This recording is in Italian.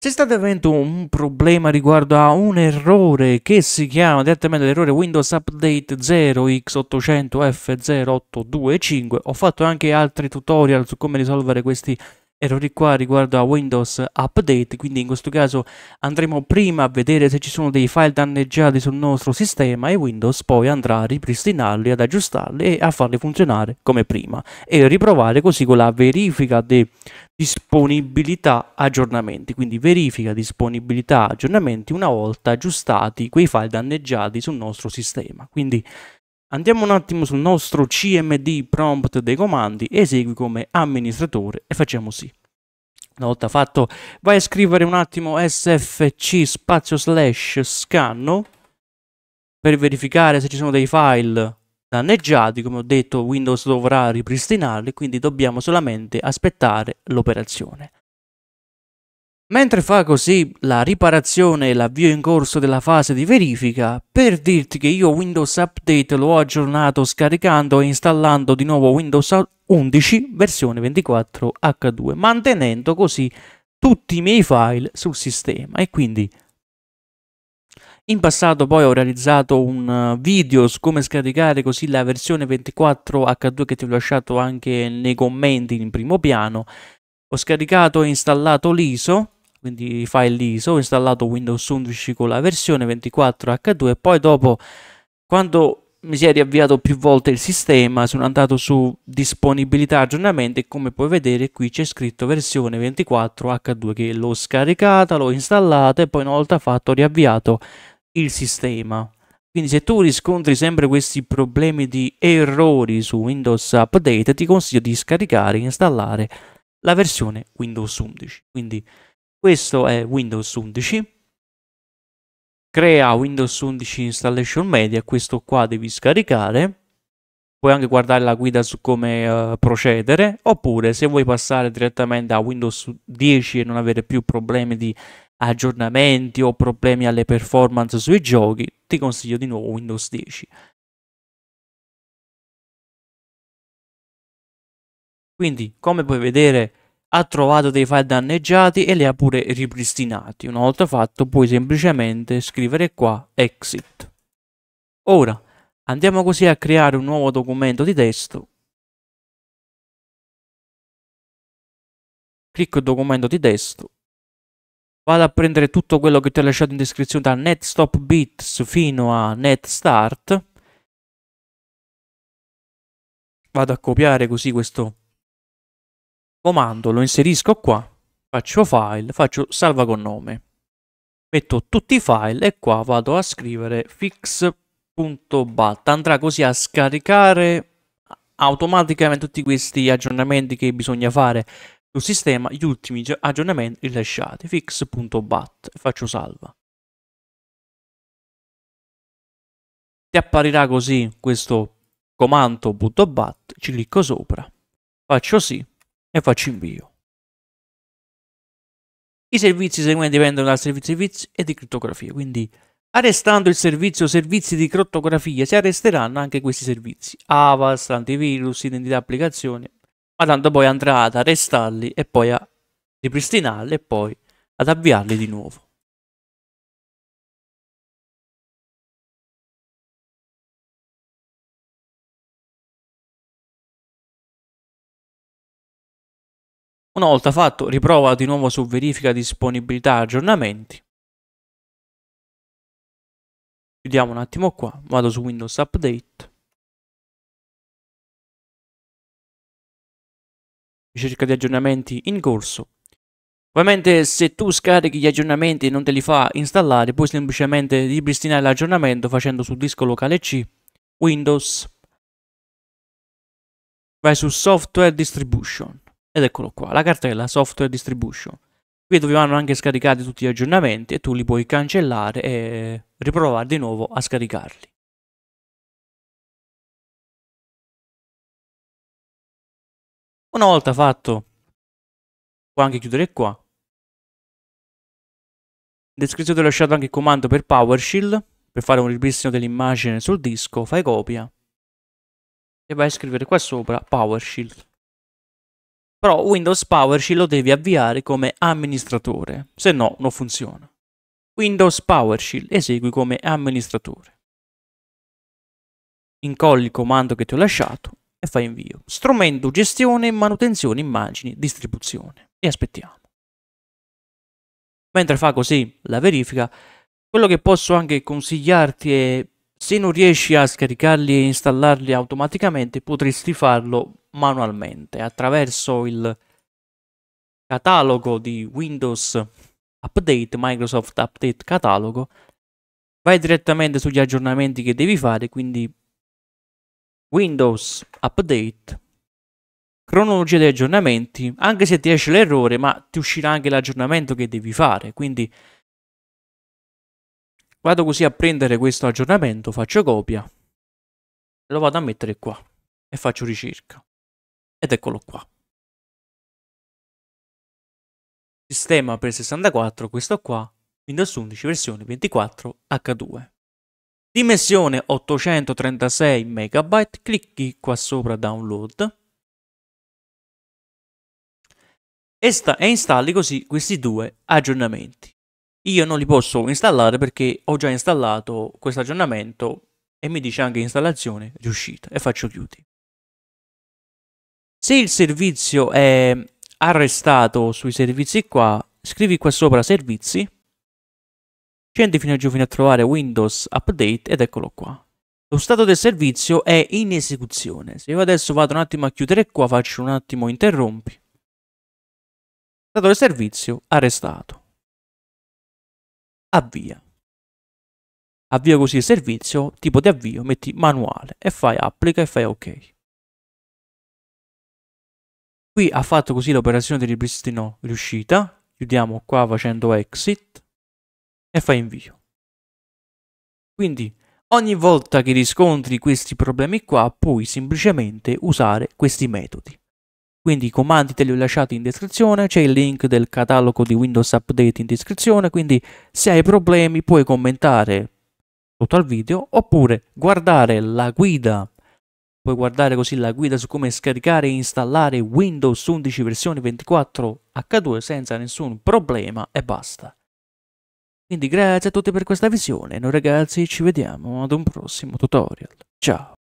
Se state avendo un problema riguardo a un errore che si chiama direttamente l'errore Windows Update 0x800F0825, ho fatto anche altri tutorial su come risolvere questi errori qua riguardo a Windows Update, quindi in questo caso andremo prima a vedere se ci sono dei file danneggiati sul nostro sistema e Windows poi andrà a ripristinarli, ad aggiustarli e a farli funzionare come prima e riprovare così con la verifica di disponibilità aggiornamenti, quindi verifica disponibilità aggiornamenti una volta aggiustati quei file danneggiati sul nostro sistema. Quindi Andiamo un attimo sul nostro cmd prompt dei comandi, esegui come amministratore e facciamo sì. Una volta fatto vai a scrivere un attimo sfc spazio slash scanno per verificare se ci sono dei file danneggiati, come ho detto Windows dovrà ripristinarli, quindi dobbiamo solamente aspettare l'operazione. Mentre fa così la riparazione e l'avvio in corso della fase di verifica, per dirti che io Windows Update l'ho aggiornato scaricando e installando di nuovo Windows 11 versione 24 H2, mantenendo così tutti i miei file sul sistema e quindi in passato poi ho realizzato un video su come scaricare così la versione 24 H2 che ti ho lasciato anche nei commenti in primo piano. Ho scaricato e installato l'ISO quindi i file ISO, ho installato Windows 11 con la versione 24H2 e poi dopo quando mi si è riavviato più volte il sistema, sono andato su disponibilità aggiornamenti e come puoi vedere qui c'è scritto versione 24H2 che l'ho scaricata, l'ho installata e poi una volta fatto ho riavviato il sistema. Quindi se tu riscontri sempre questi problemi di errori su Windows Update ti consiglio di scaricare e installare la versione Windows 11. Quindi questo è Windows 11. Crea Windows 11 Installation Media, questo qua devi scaricare. Puoi anche guardare la guida su come uh, procedere, oppure se vuoi passare direttamente a Windows 10 e non avere più problemi di aggiornamenti o problemi alle performance sui giochi, ti consiglio di nuovo Windows 10. Quindi, come puoi vedere, ha trovato dei file danneggiati e li ha pure ripristinati. Una volta fatto puoi semplicemente scrivere qua exit. Ora andiamo così a creare un nuovo documento di testo. Clicco il documento di testo. Vado a prendere tutto quello che ti ho lasciato in descrizione da netstop bits fino a NetStart. Vado a copiare così questo comando lo inserisco qua, faccio file, faccio salva con nome. Metto tutti i file e qua vado a scrivere fix.bat. Andrà così a scaricare automaticamente tutti questi aggiornamenti che bisogna fare sul sistema, gli ultimi aggiornamenti rilasciati. Fix.bat. Faccio salva. Ti apparirà così questo comando.bat, ci clicco sopra, faccio sì e faccio invio. I servizi seguenti dipendono dal servizio servizi e di criptografia, quindi arrestando il servizio servizi di criptografia si arresteranno anche questi servizi, Avast, antivirus, identità applicazione, ma tanto poi andrà ad arrestarli e poi a ripristinarli e poi ad avviarli di nuovo. Una volta fatto, riprova di nuovo su verifica disponibilità aggiornamenti. Chiudiamo un attimo qua, vado su Windows Update. Ricerca di aggiornamenti in corso. Ovviamente se tu scarichi gli aggiornamenti e non te li fa installare, puoi semplicemente ripristinare l'aggiornamento facendo sul disco locale C, Windows, vai su Software Distribution. Ed eccolo qua, la cartella Software Distribution. Qui dove vanno anche scaricati tutti gli aggiornamenti e tu li puoi cancellare e riprovare di nuovo a scaricarli. Una volta fatto, puoi anche chiudere qua. In descrizione ho lasciato anche il comando per PowerShell, per fare un ripristino dell'immagine sul disco, fai copia e vai a scrivere qua sopra PowerShell. Però Windows PowerShell lo devi avviare come amministratore, se no non funziona. Windows PowerShell esegui come amministratore. Incolli il comando che ti ho lasciato e fai invio. Strumento gestione, manutenzione, immagini, distribuzione. E aspettiamo. Mentre fa così la verifica, quello che posso anche consigliarti è se non riesci a scaricarli e installarli automaticamente potresti farlo manualmente attraverso il catalogo di Windows Update, Microsoft Update Catalogo, vai direttamente sugli aggiornamenti che devi fare, quindi Windows Update, cronologia di aggiornamenti, anche se ti esce l'errore, ma ti uscirà anche l'aggiornamento che devi fare, quindi vado così a prendere questo aggiornamento, faccio copia, lo vado a mettere qua e faccio ricerca ed eccolo qua. Sistema per 64, questo qua, Windows 11 versione 24 H2. Dimensione 836 MB, clicchi qua sopra download. E, sta, e installi così questi due aggiornamenti. Io non li posso installare perché ho già installato questo aggiornamento e mi dice anche installazione riuscita e faccio chiudi. Se il servizio è arrestato sui servizi qua, scrivi qua sopra servizi, scendi fino a giù fino a trovare Windows Update ed eccolo qua. Lo stato del servizio è in esecuzione. Se io adesso vado un attimo a chiudere qua, faccio un attimo interrompi. Stato del servizio arrestato. Avvia. Avvia così il servizio, tipo di avvio, metti manuale e fai applica e fai ok. Qui ha fatto così l'operazione di ripristino riuscita, chiudiamo qua facendo exit e fa invio. Quindi ogni volta che riscontri questi problemi qua puoi semplicemente usare questi metodi. Quindi i comandi te li ho lasciati in descrizione, c'è il link del catalogo di Windows Update in descrizione, quindi se hai problemi puoi commentare sotto al video oppure guardare la guida Puoi guardare così la guida su come scaricare e installare Windows 11 versione 24 H2 senza nessun problema e basta. Quindi grazie a tutti per questa visione, noi ragazzi ci vediamo ad un prossimo tutorial. Ciao!